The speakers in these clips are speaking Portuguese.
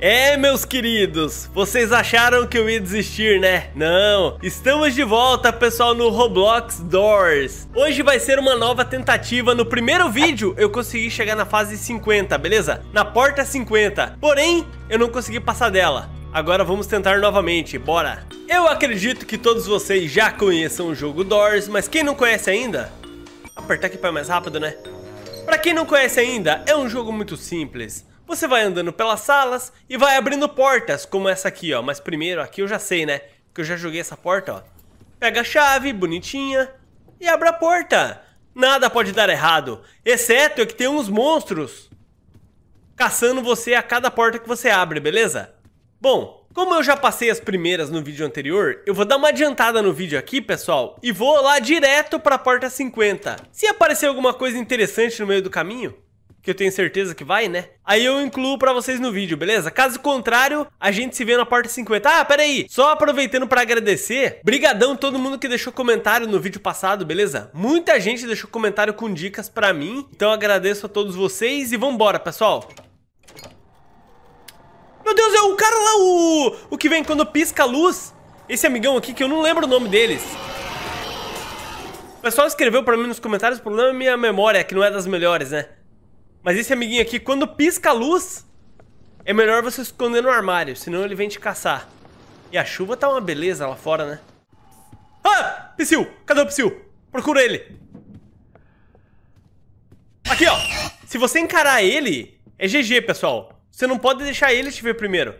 É, meus queridos, vocês acharam que eu ia desistir, né? Não, estamos de volta, pessoal, no Roblox Doors. Hoje vai ser uma nova tentativa. No primeiro vídeo, eu consegui chegar na fase 50, beleza? Na porta 50. Porém, eu não consegui passar dela. Agora vamos tentar novamente, bora! Eu acredito que todos vocês já conheçam o jogo Doors, mas quem não conhece ainda... Apertar aqui para mais rápido, né? Pra quem não conhece ainda, é um jogo muito simples você vai andando pelas salas e vai abrindo portas, como essa aqui, ó. Mas primeiro, aqui eu já sei, né? Que eu já joguei essa porta, ó. Pega a chave, bonitinha, e abre a porta. Nada pode dar errado, exceto é que tem uns monstros caçando você a cada porta que você abre, beleza? Bom, como eu já passei as primeiras no vídeo anterior, eu vou dar uma adiantada no vídeo aqui, pessoal, e vou lá direto para a porta 50. Se aparecer alguma coisa interessante no meio do caminho, que eu tenho certeza que vai, né? Aí eu incluo pra vocês no vídeo, beleza? Caso contrário, a gente se vê na parte 50. Ah, peraí, só aproveitando pra agradecer, brigadão todo mundo que deixou comentário no vídeo passado, beleza? Muita gente deixou comentário com dicas pra mim, então agradeço a todos vocês e vambora, pessoal! Meu Deus, é o cara lá, o, o que vem quando pisca a luz. Esse amigão aqui que eu não lembro o nome deles. O pessoal escreveu pra mim nos comentários, o problema é minha memória, que não é das melhores, né? Mas esse amiguinho aqui, quando pisca a luz, é melhor você esconder no armário, senão ele vem te caçar. E a chuva tá uma beleza lá fora, né? Ah! Psyu! Cadê o Psyu? Procura ele! Aqui, ó! Se você encarar ele, é GG, pessoal. Você não pode deixar ele te ver primeiro.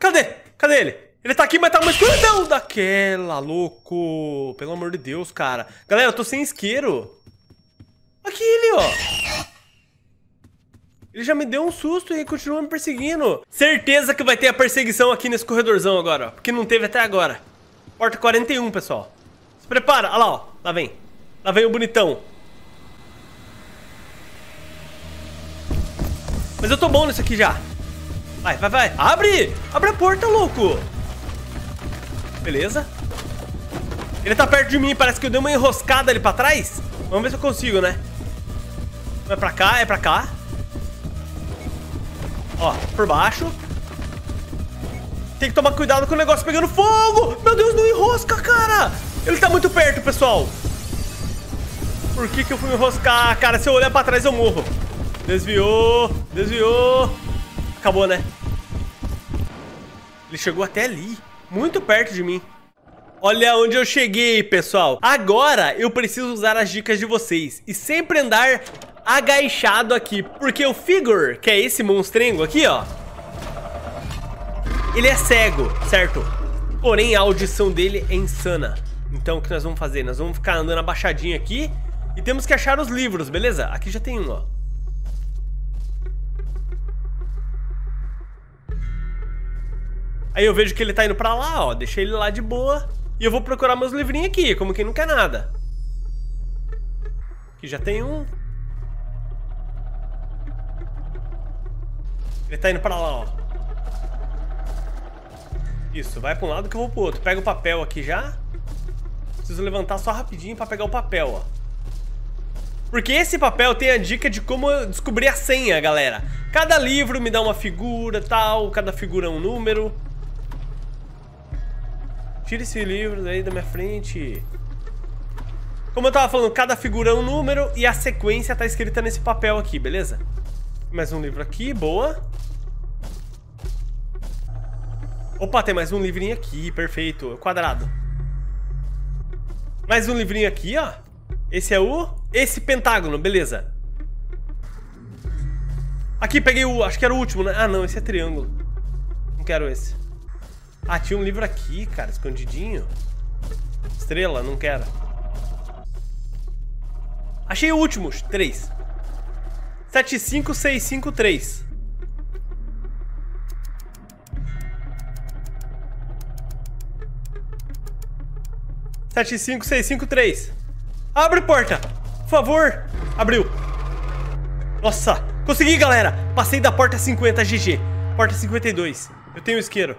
Cadê? Cadê ele? Ele tá aqui, mas tá uma escuridão daquela, louco. Pelo amor de Deus, cara. Galera, eu tô sem isqueiro. Aqui ele, ó. Ele já me deu um susto e continua me perseguindo. Certeza que vai ter a perseguição aqui nesse corredorzão agora, ó. Porque não teve até agora. Porta 41, pessoal. Se prepara. Olha lá, ó. Lá vem. Lá vem o bonitão. Mas eu tô bom nisso aqui já. Vai, vai, vai. Abre! Abre a porta, louco! Beleza. Ele tá perto de mim. Parece que eu dei uma enroscada ali pra trás. Vamos ver se eu consigo, né? é pra cá, é pra cá. Ó, por baixo. Tem que tomar cuidado com o negócio pegando fogo! Meu Deus, não enrosca, cara! Ele tá muito perto, pessoal! Por que que eu fui enroscar? Cara, se eu olhar pra trás eu morro. Desviou, desviou. Acabou, né? Ele chegou até ali, muito perto de mim. Olha onde eu cheguei, pessoal. Agora eu preciso usar as dicas de vocês e sempre andar agachado aqui. Porque o Figure, que é esse monstrengo aqui, ó. Ele é cego, certo? Porém, a audição dele é insana. Então, o que nós vamos fazer? Nós vamos ficar andando abaixadinho aqui. E temos que achar os livros, beleza? Aqui já tem um, ó. Aí eu vejo que ele tá indo pra lá, ó. Deixei ele lá de boa. E eu vou procurar meus livrinhos aqui, como quem não quer nada. Aqui já tem um. Ele tá indo pra lá, ó. Isso, vai pra um lado que eu vou pro outro. Pega o papel aqui já. Preciso levantar só rapidinho pra pegar o papel, ó. Porque esse papel tem a dica de como descobrir a senha, galera. Cada livro me dá uma figura tal, cada figura é um número. Tira esse livro daí da minha frente. Como eu tava falando, cada figura é um número e a sequência tá escrita nesse papel aqui, beleza? Mais um livro aqui, boa. Opa, tem mais um livrinho aqui, perfeito. Quadrado. Mais um livrinho aqui, ó. Esse é o... Esse pentágono, beleza. Aqui, peguei o... Acho que era o último, né? Ah, não, esse é triângulo. Não quero esse. Ah, tinha um livro aqui, cara, escondidinho. Estrela, não quero. Achei o último, 3. três 75653. Abre porta! Por favor! Abriu! Nossa! Consegui, galera! Passei da porta 50, GG. Porta 52. Eu tenho isqueiro.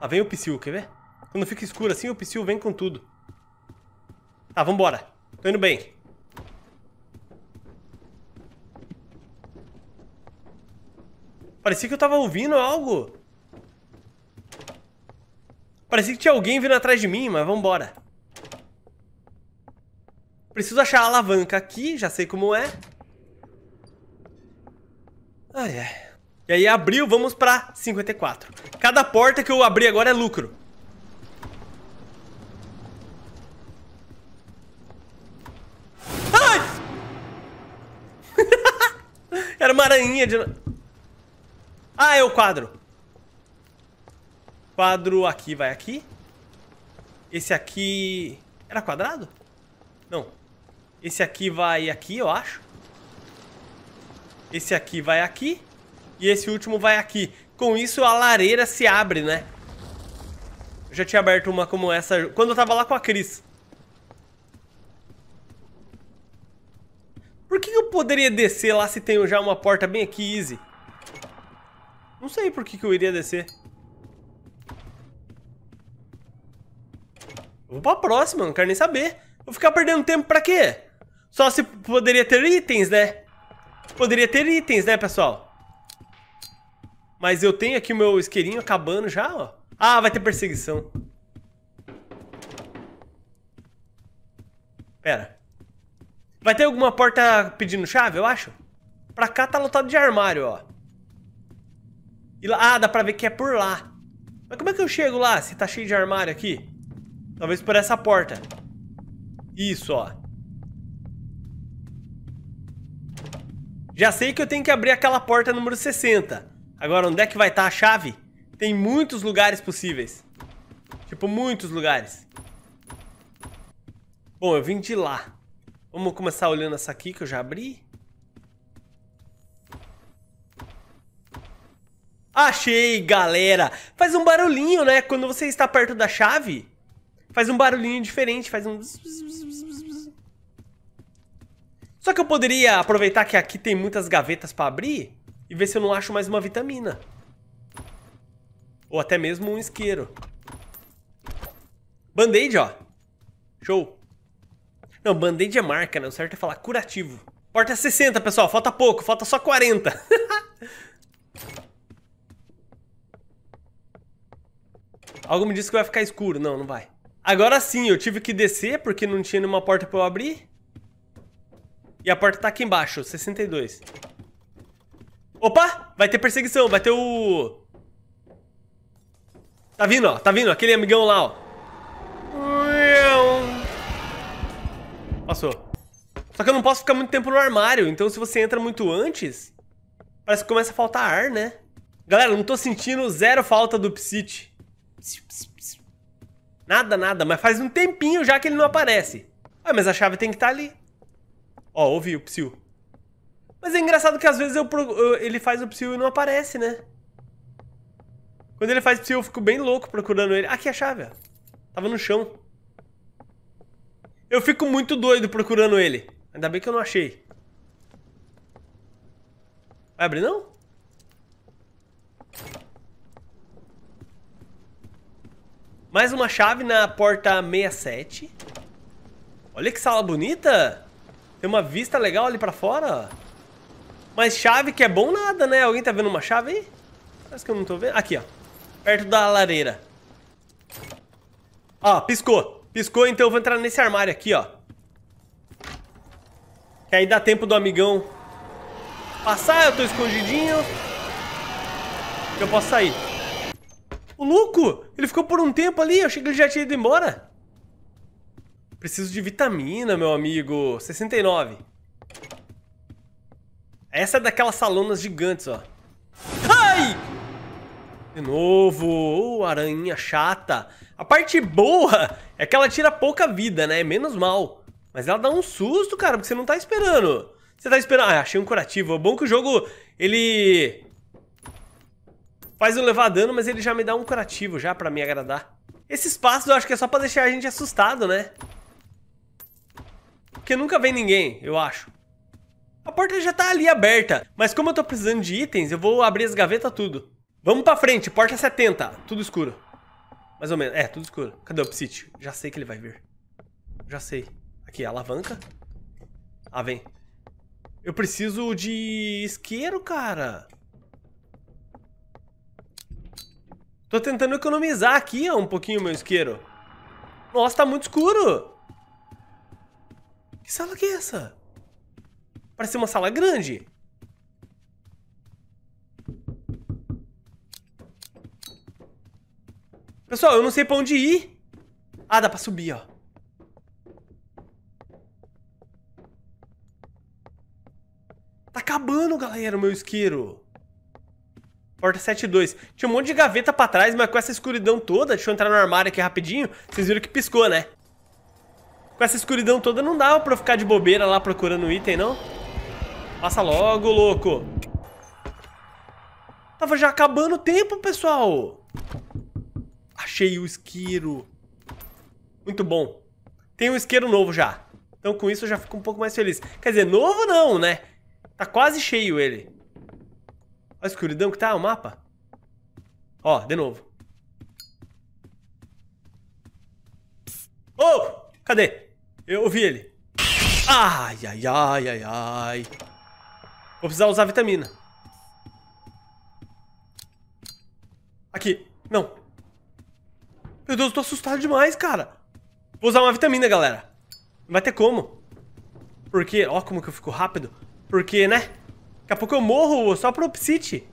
Lá vem o Psyu, quer ver? Quando fica escuro assim, o Psyu vem com tudo. Tá, vambora. Tô indo bem. Parecia que eu tava ouvindo algo. Parecia que tinha alguém vindo atrás de mim, mas vambora. Preciso achar a alavanca aqui, já sei como é. Ai, ai. E aí abriu, vamos pra 54. Cada porta que eu abri agora é lucro. Ai! Era uma aranha de... Ah, é o quadro. Quadro aqui vai aqui. Esse aqui... Era quadrado? Não. Esse aqui vai aqui, eu acho. Esse aqui vai aqui. E esse último vai aqui. Com isso, a lareira se abre, né? Eu já tinha aberto uma como essa quando eu tava lá com a Cris. Por que eu poderia descer lá se tenho já uma porta bem aqui, easy? Não sei por que, que eu iria descer. Eu vou pra próxima, não quero nem saber. Vou ficar perdendo tempo pra quê? Só se poderia ter itens, né? Poderia ter itens, né, pessoal? Mas eu tenho aqui o meu isqueirinho acabando já, ó. Ah, vai ter perseguição. Pera. Vai ter alguma porta pedindo chave, eu acho? Pra cá tá lotado de armário, ó. E lá, ah, dá pra ver que é por lá. Mas como é que eu chego lá se tá cheio de armário aqui? Talvez por essa porta. Isso, ó. Já sei que eu tenho que abrir aquela porta número 60. Agora, onde é que vai estar tá a chave? Tem muitos lugares possíveis. Tipo, muitos lugares. Bom, eu vim de lá. Vamos começar olhando essa aqui que eu já abri. Achei, galera! Faz um barulhinho, né? Quando você está perto da chave, faz um barulhinho diferente, faz um... Só que eu poderia aproveitar que aqui tem muitas gavetas pra abrir e ver se eu não acho mais uma vitamina. Ou até mesmo um isqueiro. Band-aid, ó. Show. Não, band-aid é marca, né? O certo é falar curativo. Porta 60, pessoal. Falta pouco. Falta só 40. Algo me disse que vai ficar escuro. Não, não vai. Agora sim, eu tive que descer porque não tinha nenhuma porta pra eu abrir. E a porta tá aqui embaixo, 62. Opa! Vai ter perseguição, vai ter o... Tá vindo, ó. Tá vindo, aquele amigão lá, ó. Passou. Só que eu não posso ficar muito tempo no armário, então se você entra muito antes, parece que começa a faltar ar, né? Galera, não tô sentindo zero falta do Psit. Nada, nada, mas faz um tempinho já que ele não aparece. Ah, mas a chave tem que estar tá ali. Ó, ouvi o psiu. Mas é engraçado que às vezes eu, eu, ele faz o psiu e não aparece, né? Quando ele faz psiu, eu fico bem louco procurando ele. Aqui a chave, ó. Tava no chão. Eu fico muito doido procurando ele. Ainda bem que eu não achei. Vai abrir, não? Mais uma chave na porta 67. Olha que sala bonita. Tem uma vista legal ali pra fora. Mas chave que é bom nada, né? Alguém tá vendo uma chave aí? Parece que eu não tô vendo. Aqui, ó. Perto da lareira. Ó, piscou. Piscou, então eu vou entrar nesse armário aqui, ó. Que aí dá tempo do amigão passar, eu tô escondidinho. Eu posso sair. O louco! Ele ficou por um tempo ali, eu achei que ele já tinha ido embora. Preciso de vitamina, meu amigo. 69. Essa é daquelas salonas gigantes, ó. Ai! De novo. Oh, aranha chata. A parte boa é que ela tira pouca vida, né? Menos mal. Mas ela dá um susto, cara, porque você não tá esperando. Você tá esperando... Ah, achei um curativo. É bom que o jogo, ele... Faz eu levar dano, mas ele já me dá um curativo já pra me agradar. Esses passos eu acho que é só pra deixar a gente assustado, né? porque nunca vem ninguém, eu acho. A porta já tá ali aberta, mas como eu tô precisando de itens, eu vou abrir as gavetas tudo. Vamos pra frente, porta 70. Tudo escuro. Mais ou menos. É, tudo escuro. Cadê o Psyche? Já sei que ele vai vir. Já sei. Aqui, alavanca. Ah, vem. Eu preciso de isqueiro, cara. Tô tentando economizar aqui um pouquinho meu isqueiro. Nossa, tá muito escuro. Que sala que é essa? Parece uma sala grande. Pessoal, eu não sei pra onde ir. Ah, dá pra subir, ó. Tá acabando, galera, o meu isqueiro. Porta 72. Tinha um monte de gaveta pra trás, mas com essa escuridão toda, deixa eu entrar no armário aqui rapidinho. Vocês viram que piscou, né? Com essa escuridão toda não dá pra ficar de bobeira lá procurando item, não? Passa logo, louco. Tava já acabando o tempo, pessoal. Achei o isqueiro. Muito bom. Tem um isqueiro novo já. Então com isso eu já fico um pouco mais feliz. Quer dizer, novo não, né? Tá quase cheio ele. Olha a escuridão que tá, o mapa. Ó, de novo. Ô! Oh, cadê? Eu ouvi ele. Ai, ai, ai, ai, ai. Vou precisar usar vitamina. Aqui. Não. Meu Deus, eu tô assustado demais, cara. Vou usar uma vitamina, galera. Não vai ter como. Porque, ó como que eu fico rápido. Porque, né? Daqui a pouco eu morro só pro Opsite.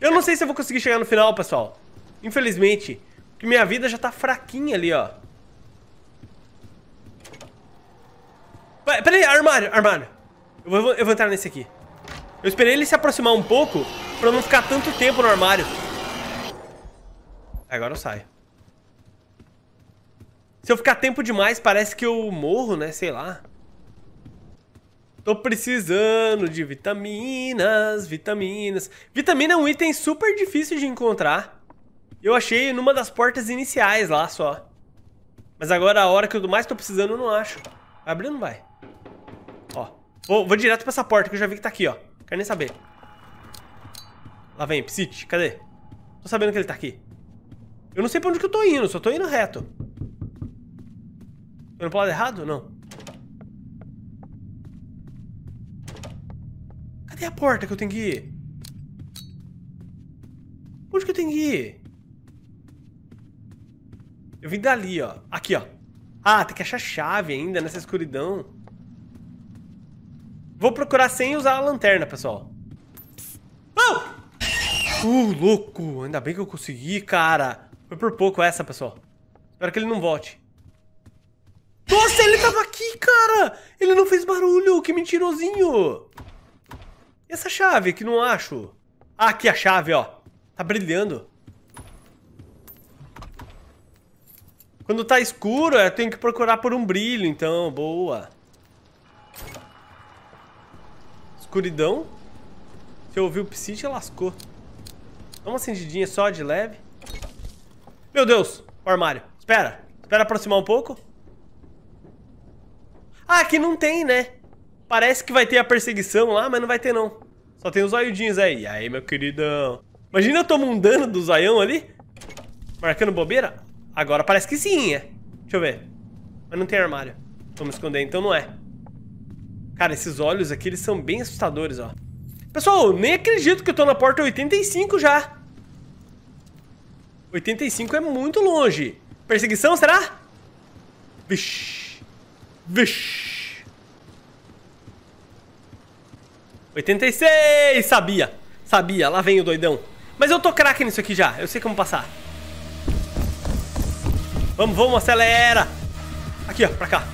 Eu não sei se eu vou conseguir chegar no final, pessoal. Infelizmente. Porque minha vida já tá fraquinha ali, ó. Peraí, armário, armário. Eu vou, eu vou entrar nesse aqui. Eu esperei ele se aproximar um pouco pra não ficar tanto tempo no armário. Agora eu saio. Se eu ficar tempo demais, parece que eu morro, né? Sei lá. Tô precisando de vitaminas, vitaminas. Vitamina é um item super difícil de encontrar. Eu achei numa das portas iniciais lá só. Mas agora a hora que eu mais tô precisando eu não acho. Vai não vai. Vou, vou direto pra essa porta que eu já vi que tá aqui, ó. Quero nem saber. Lá vem, Psit, cadê? Tô sabendo que ele tá aqui. Eu não sei pra onde que eu tô indo, só tô indo reto. Tô indo pro lado errado? Não. Cadê a porta que eu tenho que ir? Onde que eu tenho que ir? Eu vim dali, ó. Aqui, ó. Ah, tem que achar chave ainda nessa escuridão. Vou procurar sem usar a lanterna, pessoal. Oh! Uh, louco. Ainda bem que eu consegui, cara. Foi por pouco essa, pessoal. Espero que ele não volte. Nossa, ele tava aqui, cara! Ele não fez barulho, que mentirosinho! E essa chave que não acho? Ah, aqui a chave, ó. Tá brilhando. Quando tá escuro, eu tenho que procurar por um brilho, então. Boa. Escuridão. Se eu ouvir o Psyche, lascou. Dá uma acendidinha só de leve. Meu Deus! O armário. Espera. Espera aproximar um pouco. Ah, aqui não tem, né? Parece que vai ter a perseguição lá, mas não vai ter não. Só tem os zoiudinhos aí. E aí, meu queridão. Imagina eu tomo um dano do zaião ali. Marcando bobeira. Agora parece que sim, é. Deixa eu ver. Mas não tem armário. Vamos esconder, então não é. Cara, esses olhos aqui, eles são bem assustadores, ó. Pessoal, nem acredito que eu tô na porta 85 já. 85 é muito longe. Perseguição, será? Vixe. Vixe. 86! Sabia. Sabia. Lá vem o doidão. Mas eu tô craque nisso aqui já. Eu sei como passar. Vamos, vamos, acelera. Aqui, ó. Pra cá.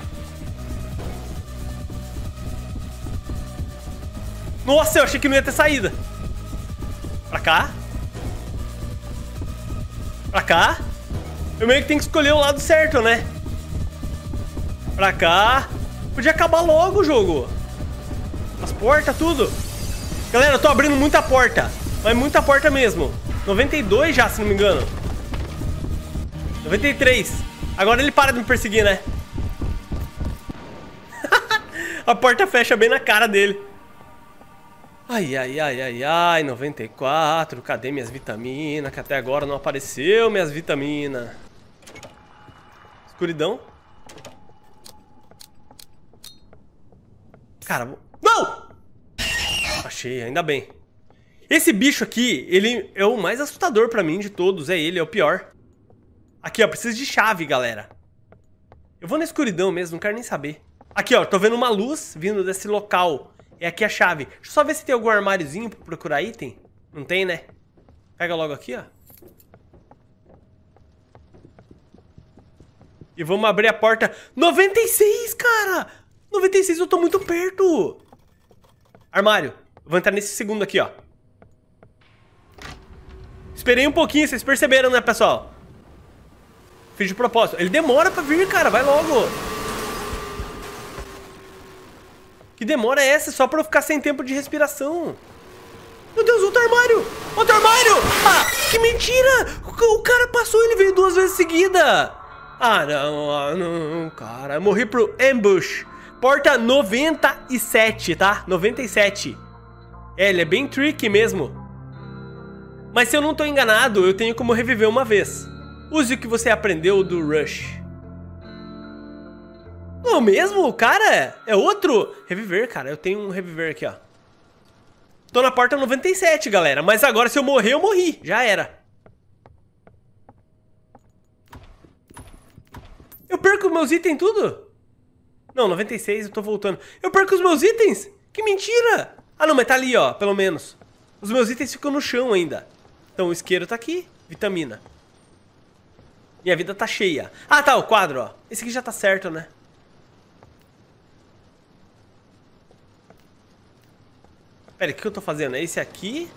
Nossa, eu achei que não ia ter saída. Pra cá. Pra cá. Eu meio que tenho que escolher o lado certo, né? Pra cá. Podia acabar logo o jogo. As portas, tudo. Galera, eu tô abrindo muita porta. Mas muita porta mesmo. 92 já, se não me engano. 93. Agora ele para de me perseguir, né? a porta fecha bem na cara dele. Ai, ai, ai, ai, ai, 94, cadê minhas vitaminas? Que até agora não apareceu minhas vitaminas. Escuridão. Cara, não! Achei, ainda bem. Esse bicho aqui, ele é o mais assustador pra mim de todos, é ele, é o pior. Aqui, ó, preciso de chave, galera. Eu vou na escuridão mesmo, não quero nem saber. Aqui, ó, tô vendo uma luz vindo desse local é aqui a chave. Deixa eu só ver se tem algum armáriozinho pra procurar item. Não tem, né? Pega logo aqui, ó. E vamos abrir a porta 96, cara! 96, eu tô muito perto! Armário. Vou entrar nesse segundo aqui, ó. Esperei um pouquinho, vocês perceberam, né, pessoal? Fiz de propósito. Ele demora pra vir, cara. Vai logo. Que demora é essa só pra eu ficar sem tempo de respiração? Meu Deus, outro armário! Outro armário! Ah, que mentira! O cara passou, ele veio duas vezes seguida! Ah, não, ah, não, cara. Morri pro ambush. Porta 97, tá? 97. É, ele é bem tricky mesmo. Mas se eu não tô enganado, eu tenho como reviver uma vez. Use o que você aprendeu do Rush. Não mesmo? O cara é, é outro? Reviver, cara. Eu tenho um reviver aqui, ó. Tô na porta 97, galera. Mas agora se eu morrer, eu morri. Já era. Eu perco meus itens tudo? Não, 96, eu tô voltando. Eu perco os meus itens? Que mentira! Ah, não, mas tá ali, ó, pelo menos. Os meus itens ficam no chão ainda. Então o isqueiro tá aqui, vitamina. Minha vida tá cheia. Ah, tá, o quadro, ó. Esse aqui já tá certo, né? Pera, o que eu tô fazendo? É esse aqui.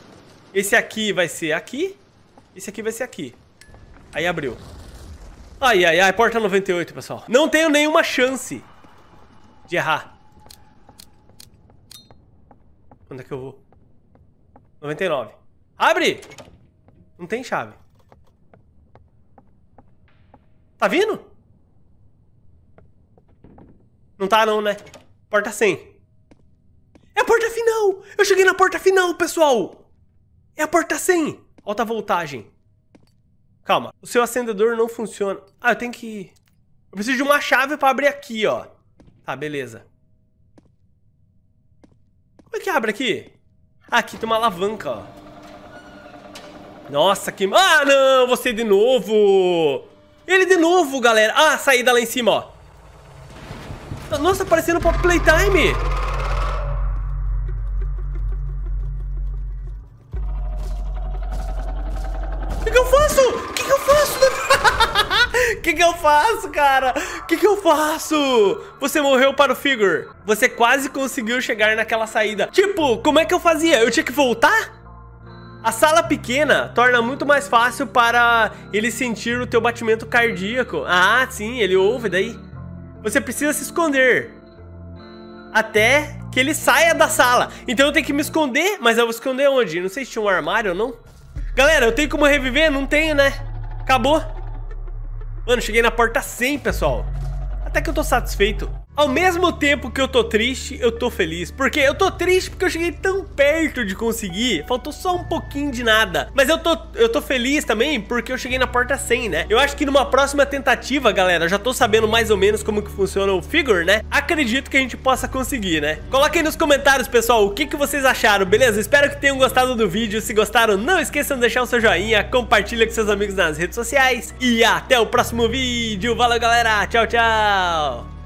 Esse aqui vai ser aqui. Esse aqui vai ser aqui. Aí abriu. Ai, ai, ai. Porta 98, pessoal. Não tenho nenhuma chance de errar. Onde é que eu vou? 99. Abre! Não tem chave. Tá vindo? Não tá não, né? Porta 100 porta final! Eu cheguei na porta final, pessoal! É a porta 100! Alta voltagem. Calma. O seu acendedor não funciona. Ah, eu tenho que... Eu preciso de uma chave pra abrir aqui, ó. Tá, beleza. Como é que abre aqui? Ah, aqui tem uma alavanca, ó. Nossa, que... Ah, não! Você de novo! Ele de novo, galera! Ah, saída lá em cima, ó. Nossa, parecendo pra Playtime! que eu faço? O né? que, que eu faço, cara? O que, que eu faço? Você morreu para o Figure. Você quase conseguiu chegar naquela saída. Tipo, como é que eu fazia? Eu tinha que voltar? A sala pequena torna muito mais fácil para ele sentir o teu batimento cardíaco. Ah, sim, ele ouve daí. Você precisa se esconder. Até que ele saia da sala. Então eu tenho que me esconder, mas eu vou esconder onde? Não sei se tinha um armário ou não. Galera, eu tenho como reviver? Não tenho, né? Acabou. Mano, cheguei na porta 100, pessoal. Até que eu tô satisfeito. Ao mesmo tempo que eu tô triste, eu tô feliz. Porque eu tô triste porque eu cheguei tão perto de conseguir. Faltou só um pouquinho de nada. Mas eu tô, eu tô feliz também porque eu cheguei na porta 100, né? Eu acho que numa próxima tentativa, galera, já tô sabendo mais ou menos como que funciona o figure, né? Acredito que a gente possa conseguir, né? Coloquem nos comentários, pessoal, o que, que vocês acharam, beleza? Espero que tenham gostado do vídeo. Se gostaram, não esqueçam de deixar o seu joinha, compartilha com seus amigos nas redes sociais. E até o próximo vídeo. Valeu, galera. Tchau, tchau.